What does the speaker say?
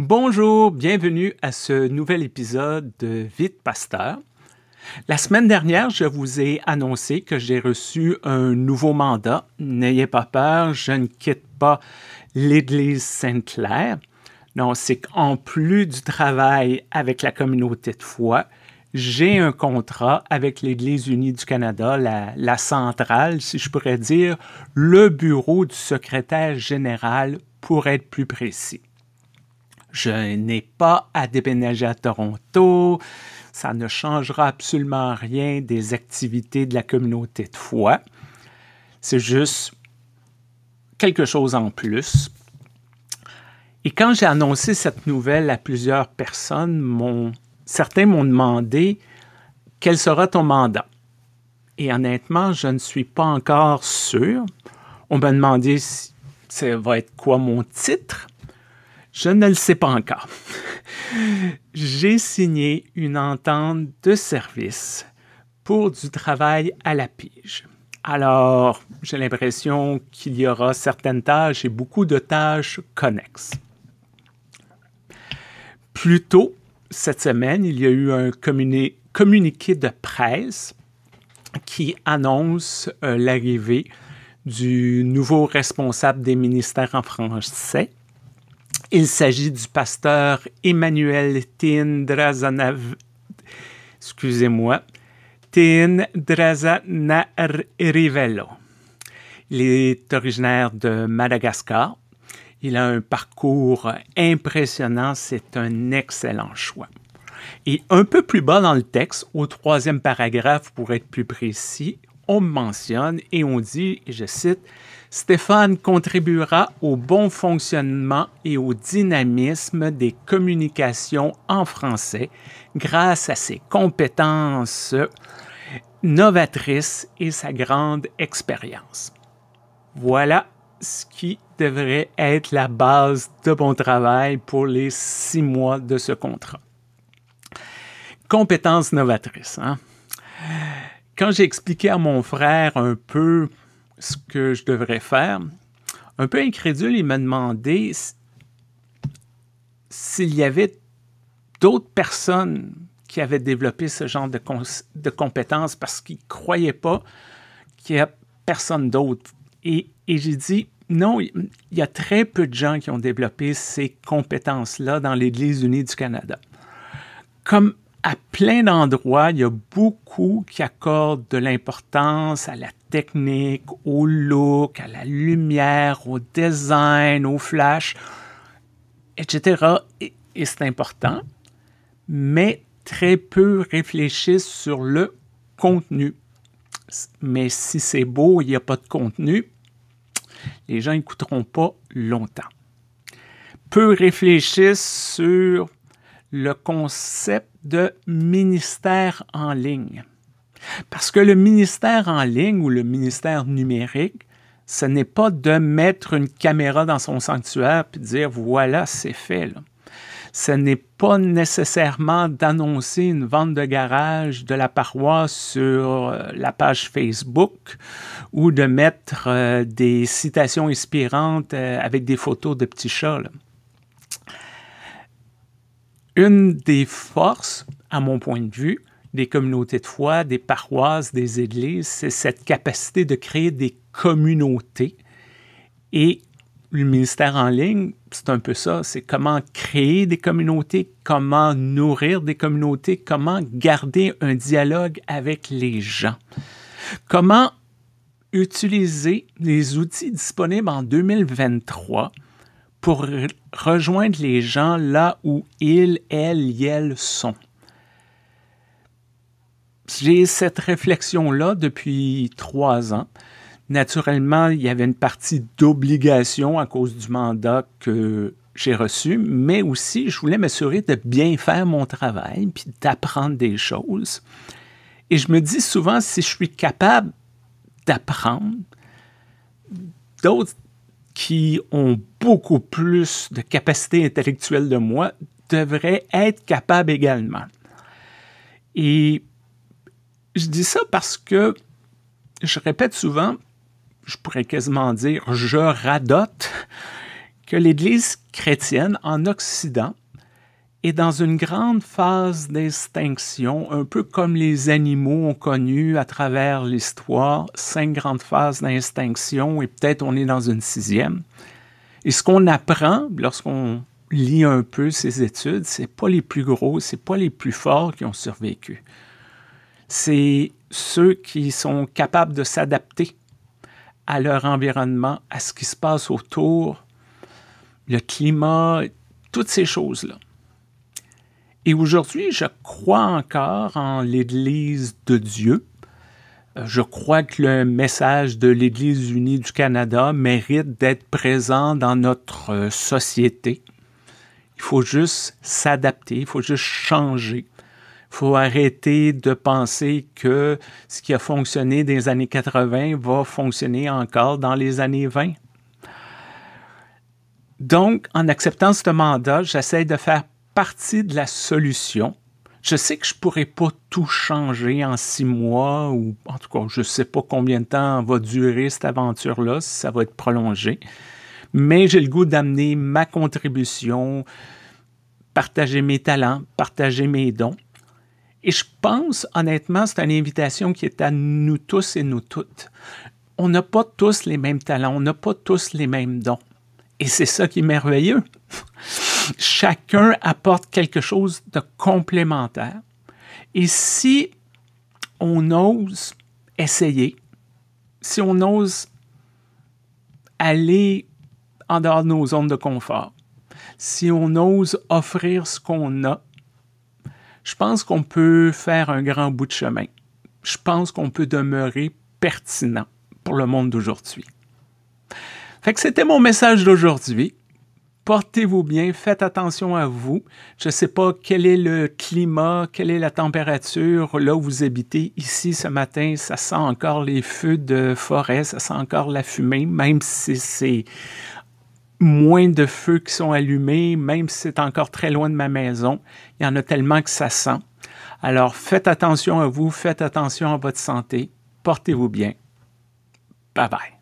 Bonjour, bienvenue à ce nouvel épisode de Vite Pasteur. La semaine dernière, je vous ai annoncé que j'ai reçu un nouveau mandat. N'ayez pas peur, je ne quitte pas l'Église Sainte-Claire. Non, c'est qu'en plus du travail avec la communauté de foi, j'ai un contrat avec l'Église unie du Canada, la, centrale, si je pourrais dire, le bureau du secrétaire général pour être plus précis je n'ai pas à déménager à Toronto, ça ne changera absolument rien des activités de la communauté de foi. C'est juste quelque chose en plus. Et quand j'ai annoncé cette nouvelle à plusieurs personnes, certains m'ont demandé quel sera ton mandat. Et honnêtement, je ne suis pas encore sûr. On m'a demandé si ça va être quoi mon titre. Je ne le sais pas encore. J'ai signé une entente de service pour du travail à la pige. Alors, j'ai l'impression qu'il y aura certaines tâches et beaucoup de tâches connexes. Plus tôt cette semaine, il y a eu un communiqué de presse qui annonce euh, l'arrivée du nouveau responsable des ministères en français il s'agit du pasteur Emmanuel Tindrazanav. Excusez-moi. Tindrazanarivelo. Il est originaire de Madagascar. Il a un parcours impressionnant. C'est un excellent choix. Et un peu plus bas dans le texte, au troisième paragraphe pour être plus précis, on mentionne et on dit, et je cite, Stéphane contribuera au bon fonctionnement et au dynamisme des communications en français grâce à ses compétences novatrices et sa grande expérience. Voilà ce qui devrait être la base de bon travail pour les six mois de ce contrat. Compétences novatrices. Hein? quand j'ai expliqué à mon frère un peu ce que je devrais faire, un peu incrédule, il m'a demandé s'il y avait d'autres personnes qui avaient développé ce genre de, de compétences parce qu'il ne croyait pas qu'il n'y a personne d'autre. Et, et j'ai dit, non, il y a très peu de gens qui ont développé ces compétences-là dans l'Église unie du Canada. Comme à plein d'endroits, il y a beaucoup qui accordent de l'importance à la technique, au look, à la lumière, au design, au flash, etc. Et, c'est important, mais très peu réfléchissent sur le contenu. Mais si c'est beau, il n'y a pas de contenu, les gens n'écouteront pas longtemps. Peu réfléchissent sur le concept de ministère en ligne. Parce que le ministère en ligne ou le ministère numérique, ce n'est pas de mettre une caméra dans son sanctuaire puis dire voilà, c'est fait. Ce n'est pas nécessairement d'annoncer une vente de garage de la paroisse sur euh, la page Facebook ou de mettre euh, des citations inspirantes euh, avec des photos de petits chats une des forces, à mon point de vue, des communautés de foi, des paroisses, des églises, c'est cette capacité de créer des communautés. Et le ministère en ligne, c'est un peu ça, c'est comment créer des communautés, comment nourrir des communautés, comment garder un dialogue avec les gens, comment utiliser les outils disponibles en 2023 pour rejoindre les gens là où ils, elles, elles sont. J'ai cette réflexion-là depuis trois ans. Naturellement, il y avait une partie d'obligation à cause du mandat que j'ai reçu, mais aussi je voulais m'assurer de bien faire mon travail, puis d'apprendre des choses. Et je me dis souvent, si je suis capable d'apprendre, d'autres qui ont beaucoup plus de capacité intellectuelles de moi devraient être capables également. Et je dis ça parce que je répète souvent, je pourrais quasiment dire, je radote que l'Église chrétienne en Occident et dans une grande phase d'extinction, un peu comme les animaux ont connu à travers l'histoire, cinq grandes phases d'extinction et peut-être on est dans une sixième. Et ce qu'on apprend lorsqu'on lit un peu ces études, c'est pas les plus gros, c'est pas les plus forts qui ont survécu. C'est ceux qui sont capables de s'adapter à leur environnement, à ce qui se passe autour, le climat, toutes ces choses-là. Et aujourd'hui, je crois encore en l'Église de Dieu. Euh, je crois que le message de l'Église unie du Canada mérite d'être présent dans notre euh, société. Il faut juste s'adapter, il faut juste changer. Il faut arrêter de penser que ce qui a fonctionné dans les années 80 va fonctionner encore dans les années 20. Donc, en acceptant ce mandat, j'essaie de faire partie de la solution. Je sais que je ne pourrai pas tout changer en six mois ou en tout cas, je ne sais pas combien de temps va durer cette aventure-là, si ça va être prolongé. Mais j'ai le goût d'amener ma contribution, partager mes talents, partager mes dons. Et je pense, honnêtement, c'est une invitation qui est à nous tous et nous toutes. On n'a pas tous les mêmes talents, on n'a pas tous les mêmes dons. Et c'est ça qui est merveilleux. Chacun apporte quelque chose de complémentaire. Et si on ose essayer, si on ose aller en dehors de nos zones de confort, si on ose offrir ce qu'on a, je pense qu'on peut faire un grand bout de chemin. Je pense qu'on peut demeurer pertinent pour le monde d'aujourd'hui. Fait que c'était mon message d'aujourd'hui portez-vous bien, faites attention à vous. Je ne sais pas quel est le climat, quelle est la température là où vous habitez. Ici, ce matin, ça sent encore les feux de forêt, ça sent encore la fumée, même si c'est moins de feux qui sont allumés, même si c'est encore très loin de ma maison. Il y en a tellement que ça sent. Alors, faites attention à vous, faites attention à votre santé, portez-vous bien. Bye bye.